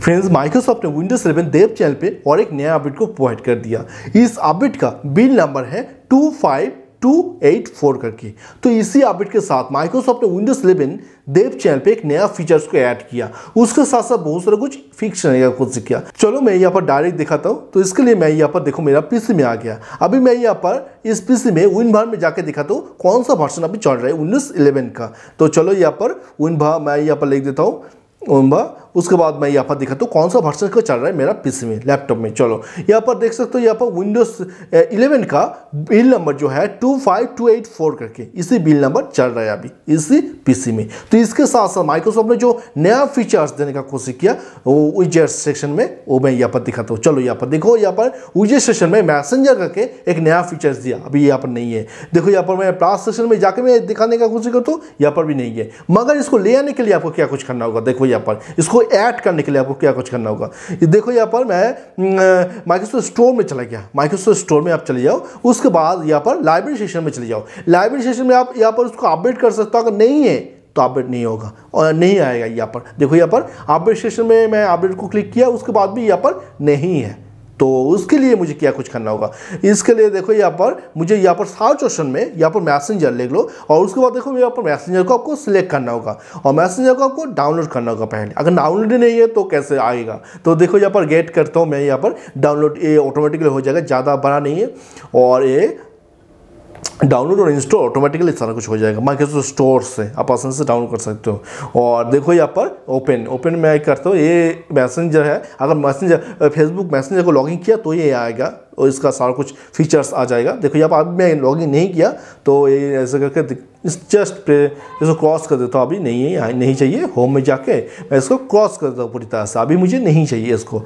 Friends Microsoft ने Windows seven dev channel पे और एक नया अपडेट को प्रोवाइड कर दिया इस अपडेट का बिल नंबर है टू फाइव करके तो इसी अपडेट के साथ माइक्रोसॉफ्ट ने विंडोज इलेवन देव चैनल पे एक नया फीचर्स को ऐड किया उसके साथ साथ बहुत सारा कुछ फिक्स रहने का कुछ किया चलो मैं यहाँ पर डायरेक्ट दिखाता हूँ तो इसके लिए मैं यहाँ पर देखो मेरा पीसी में आ गया अभी मैं यहाँ पर इस पीसी में विन में जाके दिखाता हूँ कौन सा वर्सन अभी चल रहा है विंडोज इलेवन का तो चलो यहाँ पर विन मैं यहाँ पर लिख देता हूँ विनभा उसके बाद मैं यहाँ पर दिखा तो कौन सा वर्सन का चल रहा है मेरा पीसी में लैपटॉप में चलो यहाँ पर देख सकते हो यहाँ पर विंडोज 11 का बिल नंबर जो है 25284 करके इसी बिल नंबर चल रहा है अभी इसी पीसी में तो इसके साथ साथ माइक्रोसॉफ्ट ने जो नया फीचर्स देने का कोशिश किया वो विजेट सेक्शन में वो मैं यहाँ पर दिखाता हूँ चलो यहाँ पर देखो यहाँ पर विजेट सेक्शन में मैसेंजर करके एक नया फीचर्स दिया अभी यहाँ पर नहीं है देखो यहाँ पर मैं प्लास सेक्शन में जाकर मैं दिखाने का कोशिश करता हूँ यहाँ पर भी नहीं है मगर इसको ले आने के लिए आपको क्या कुछ करना होगा देखो यहाँ पर इसको ऐड करने के लिए आपको क्या कुछ करना होगा देखो यहाँ पर मैं माइक्रोसॉफ्ट स्टोर में चला गया माइक्रोसॉफ्ट स्टोर में आप चले जाओ उसके बाद यहाँ पर लाइब्रेरी सेशन में चले जाओ लाइब्रेरी सेशन में आप यहाँ पर उसको अपडेट कर सकते हो अगर नहीं है तो अपडेट नहीं होगा और नहीं आएगा यहाँ पर देखो यहाँ पर अपडेट सेशन में मैं अपडेट को क्लिक किया उसके बाद भी यहाँ पर नहीं है तो उसके लिए मुझे क्या कुछ करना होगा इसके लिए देखो यहाँ पर मुझे यहाँ पर सार्च ऑप्शन में यहाँ पर मैसेंजर लिख लो और उसके बाद देखो यहाँ पर मैसेंजर को आपको सिलेक्ट करना होगा और मैसेंजर को आपको डाउनलोड करना होगा पहले अगर डाउनलोड नहीं है तो कैसे आएगा तो देखो यहाँ पर गेट करता हूँ मैं यहाँ पर डाउनलोड ये ऑटोमेटिकली हो जाएगा ज़्यादा बड़ा नहीं है और ये डाउनलोड और इंस्टॉल ऑटोमेटिकली सारा कुछ हो जाएगा माइक्रोसॉफ्ट स्टोर से आप आसानी से डाउनलोड कर सकते हो और देखो यहाँ पर ओपन ओपन में आई करता हूँ ये मैसेंजर है अगर मैसेंजर फेसबुक मैसेंजर को लॉगिन किया तो ये आएगा और इसका सारा कुछ फीचर्स आ जाएगा देखो यहाँ पर अब मैं लॉगिन नहीं किया तो ये ऐसे करके इस जस्ट पे इसको क्रॉस कर देता हूँ अभी नहीं है नहीं चाहिए होम में जाके मैं इसको क्रॉस कर देता हूँ पूरी तरह से अभी मुझे नहीं चाहिए इसको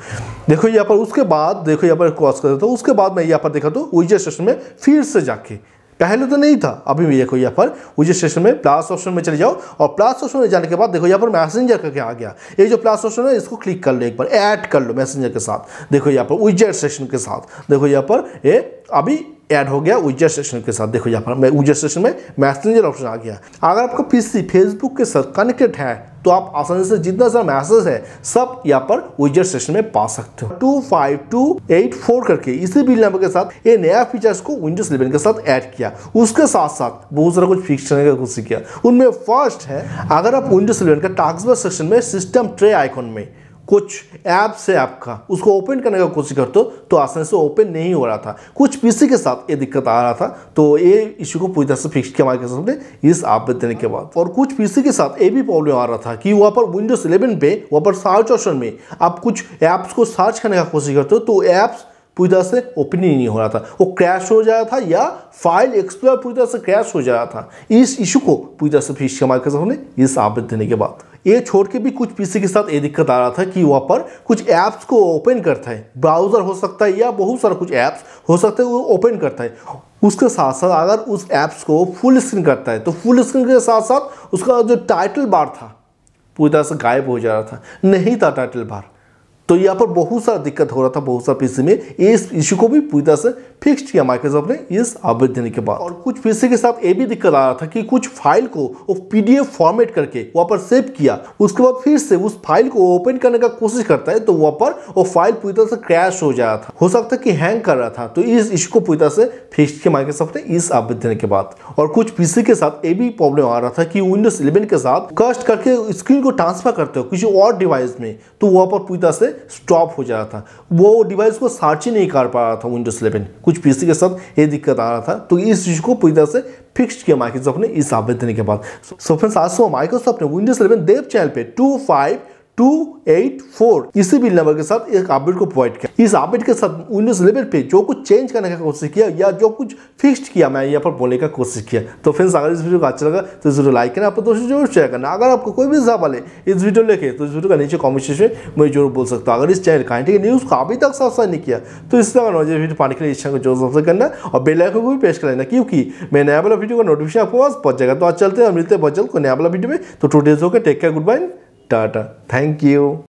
देखो यहाँ पर उसके बाद देखो यहाँ पर क्रॉस कर देता हूँ उसके बाद मैं यहाँ पर देखा तो विजय स्टेशन में फिर से जाके पहले तो नहीं था अभी भी देखो यहाँ पर विजय स्टेशन में प्लस ऑप्शन में चले जाओ और प्लस ऑप्शन में जाने के बाद देखो यहाँ पर मैसेंजर करके आ गया ये जो प्लस ऑप्शन है इसको क्लिक कर लो एक बार ऐड कर लो मैसेंजर के साथ देखो यहाँ पर विजय स्टेशन के साथ देखो यहाँ पर ये अभी ऐड हो गया उज्जैर सेशन के साथ देखो यहाँ पर मैं उज्जर सेशन में मैसेंजर ऑप्शन आ गया अगर आपका पी फेसबुक के साथ कनेक्टेड है तो आप आसानी से जितना सारा मैसेज है सब यहाँ पर विजेट सेशन में पा सकते हो two five two eight four करके इसी बिल नंबर के साथ ये नया फीचर्स को विंडोज इलेवन के साथ ऐड किया उसके साथ साथ बहुत सारा कुछ फीचर का कुछ किया उनमें फर्स्ट है अगर आप विंडोज इलेवन का टास्क सेक्शन में सिस्टम ट्रे आइकॉन में कुछ ऐप्स है आपका उसको ओपन करने का कोशिश करते हो तो आसानी से ओपन नहीं हो रहा था कुछ पीसी के साथ ये दिक्कत आ रहा था तो ये इशू को पूरी तरह से फिक्स किया माइक्रोसॉफ्ट ने इस ऐप में देने के बाद और कुछ पीसी के साथ ये भी प्रॉब्लम आ रहा था कि वहाँ पर विंडोज इलेवन पे वहाँ पर सर्च ऑप्शन में आप कुछ ऐप्स को सर्च करने का कोशिश करते हो तो ऐप्स पूरी तरह से ओपन ही नहीं हो रहा था वो क्रैश हो जा रहा था या फाइल एक्सप्लोर पूरी तरह से क्रैश हो जा रहा था इस इशू को पूरी तरह से फिक्स किया माइक्रोसॉफ्ट ने इस आपेट देने के बाद ये छोड़ के भी कुछ पीसी के साथ ये दिक्कत आ रहा था कि वहाँ पर कुछ ऐप्स को ओपन करता है ब्राउज़र हो सकता है या बहुत सारा कुछ ऐप्स हो सकता है वो ओपन करता है उसके साथ साथ अगर उस ऐप्स को फुल स्क्रीन करता है तो फुल स्क्रीन के साथ साथ उसका जो टाइटल बार था पूरी तरह से गायब हो जा रहा था नहीं था टाइटल बार तो यहाँ पर बहुत सारा दिक्कत हो रहा था बहुत सारा पीसी में इस इशू को भी पूरी तरह से फिक्स्ड किया माइक्रोसॉफ्ट ने इस आवेदन देने के बाद और कुछ पीसी के साथ ये भी दिक्कत आ रहा था कि कुछ फाइल को वो पीडीएफ फॉर्मेट करके वहां पर सेव किया उसके बाद फिर से उस फाइल को ओपन करने का कोशिश करता है तो वहां पर वो फाइल पूरी तरह से क्रैश हो जा रहा था हो सकता है कि हैंग कर रहा था तो इस इश्यू को पूरी तरह से फिक्स किया माइक्रोसॉफ्ट ने इस आवेदन देने के बाद और कुछ पीसी के साथ ये भी प्रॉब्लम आ रहा था कि विंडोज इलेवन के साथ कस्ट करके स्क्रीन को ट्रांसफर करते हो किसी और डिवाइस में तो वहां पर पूरी तरह से स्टॉप हो जा रहा था वो डिवाइस को सर्च ही नहीं कर पा रहा था विंडोज इलेवन कुछ कुछ पीसी के साथ ये दिक्कत आ रहा था तो इस चीज़ को पूरी तरह से फिक्स किया माइक्रोसॉफ्ट ने इस आवेदन के बाद सो फ्रेंड्स आज सुबह माइक्रोसॉफ्ट ने विंडोज इलेवन देव चैनल पे टू टू एट फोर इसी बिल नंबर के साथ एक अपडेट को प्रोवाइड किया इस अपडेट के साथ विंडोज लेवल पे जो कुछ चेंज करने का कोशिश किया या जो कुछ फिक्स्ड किया मैं यहाँ पर बोलने का कोशिश किया तो फ्रेंड्स अगर इस वीडियो को अच्छा लगा तो वीडियो लाइक करना आपको दोस्तों जरूर शेयर करना अगर आपको कोई भी सवाल है इस वीडियो लेके तो इस वीडियो का नीचे कॉमेंट सेक्शन में जरूर बोल सकता हूँ अगर इस चैनल का है न्यूज़ को अभी तक सब्सक्राइब नहीं किया तो इस तरह वीडियो पाने के लिए इस चैनल को जरूर सब्सक्राइब करना और बेलाइकन को भी पेश कर लेना क्योंकि मैं नया वाला वीडियो का नोटिफिकेशन आपको पास पहुंच जाएगा तो आज चलते हैं मिलते हैं बहुत को नया वाला वीडियो में तो टू डेज होकर take care goodbye Tata. Thank you.